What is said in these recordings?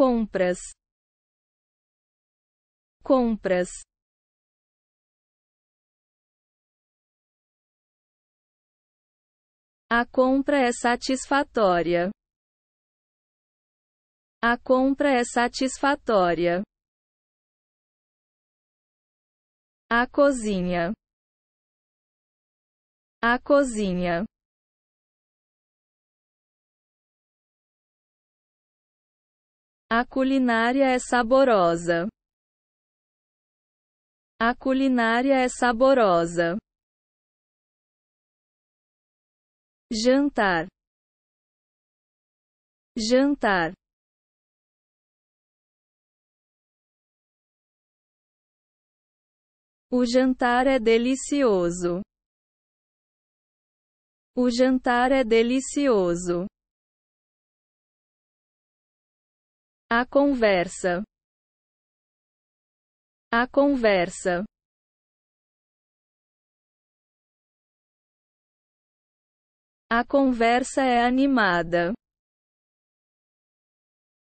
compras, compras. A compra é satisfatória. A compra é satisfatória. A cozinha. A cozinha. A culinária é saborosa. A culinária é saborosa. Jantar. Jantar. O jantar é delicioso. O jantar é delicioso. A conversa. A conversa. A conversa é animada.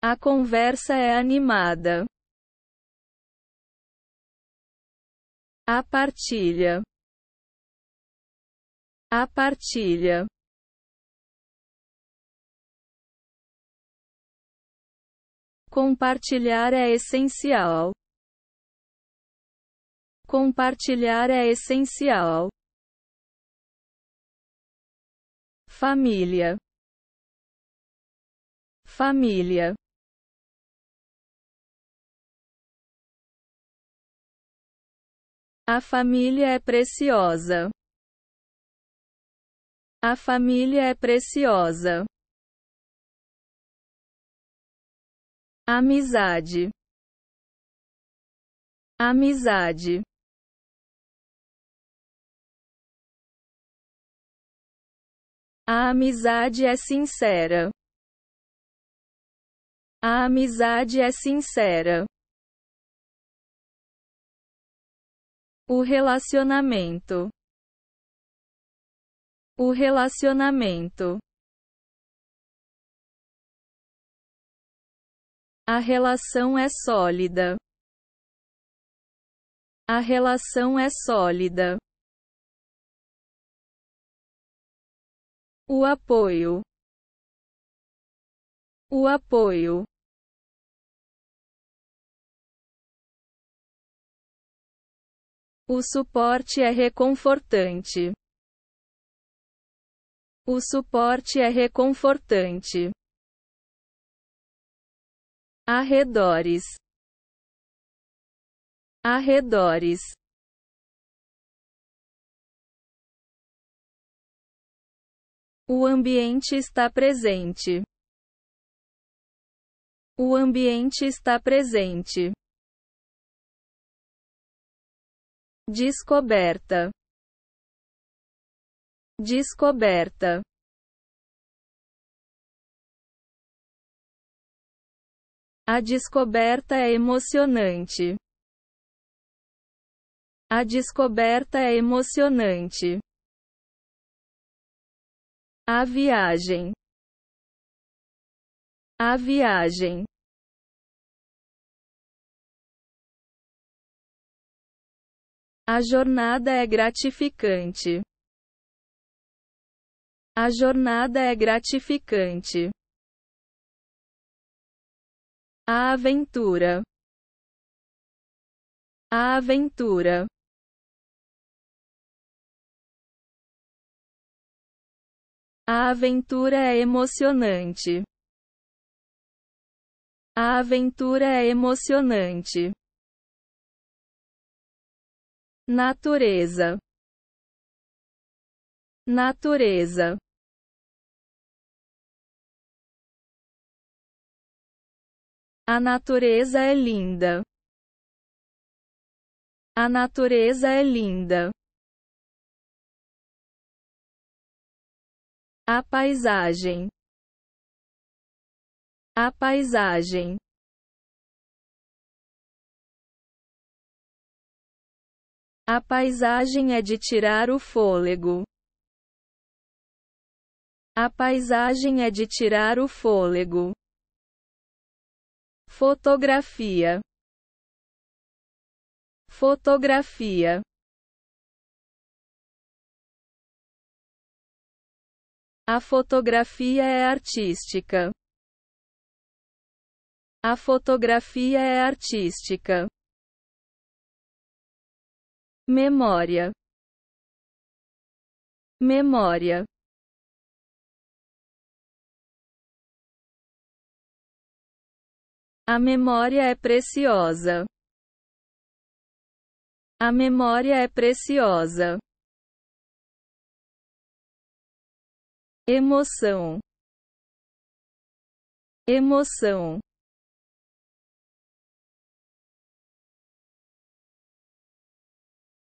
A conversa é animada. A partilha. A partilha. Compartilhar é essencial. Compartilhar é essencial. Família. Família. A família é preciosa. A família é preciosa. amizade, amizade. A amizade é sincera. A amizade é sincera. O relacionamento. O relacionamento. A relação é sólida. A relação é sólida. O apoio. O apoio. O suporte é reconfortante. O suporte é reconfortante arredores, arredores. O ambiente está presente. O ambiente está presente. Descoberta. Descoberta. A descoberta é emocionante. A descoberta é emocionante. A viagem. A viagem. A jornada é gratificante. A jornada é gratificante. A aventura. A aventura. A aventura é emocionante. A aventura é emocionante. Natureza. Natureza. A natureza é linda. A natureza é linda. A paisagem. A paisagem. A paisagem é de tirar o fôlego. A paisagem é de tirar o fôlego fotografia, fotografia. A fotografia é artística. A fotografia é artística. Memória. Memória. A memória é preciosa. A memória é preciosa. Emoção. Emoção.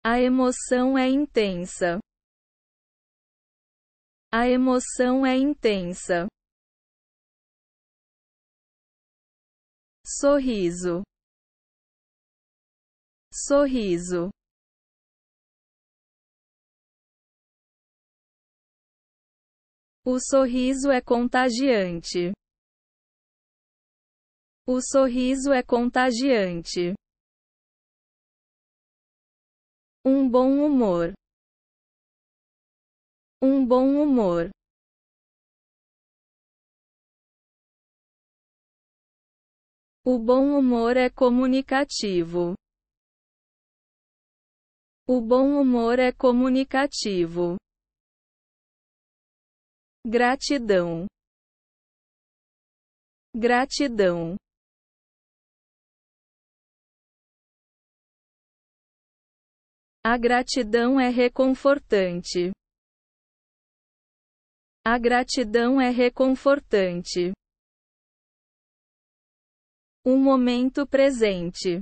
A emoção é intensa. A emoção é intensa. sorriso, sorriso. O sorriso é contagiante. O sorriso é contagiante. Um bom humor. Um bom humor. O bom humor é comunicativo. O bom humor é comunicativo. Gratidão. Gratidão. A gratidão é reconfortante. A gratidão é reconfortante. Um momento presente.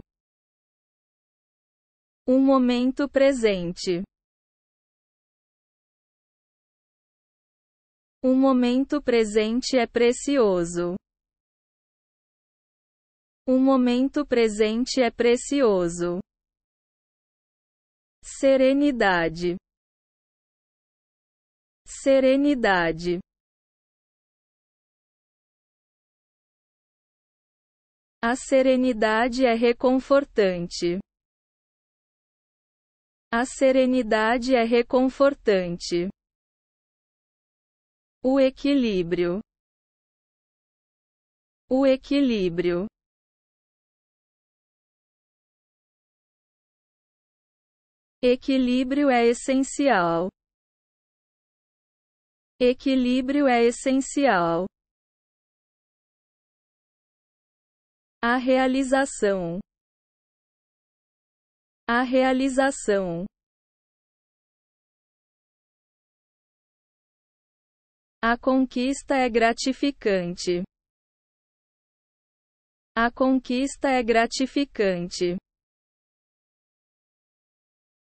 Um momento presente. Um momento presente é precioso. Um momento presente é precioso. Serenidade. Serenidade. A serenidade é reconfortante. A serenidade é reconfortante. O equilíbrio. O equilíbrio. Equilíbrio é essencial. Equilíbrio é essencial. A realização. A realização. A conquista é gratificante. A conquista é gratificante.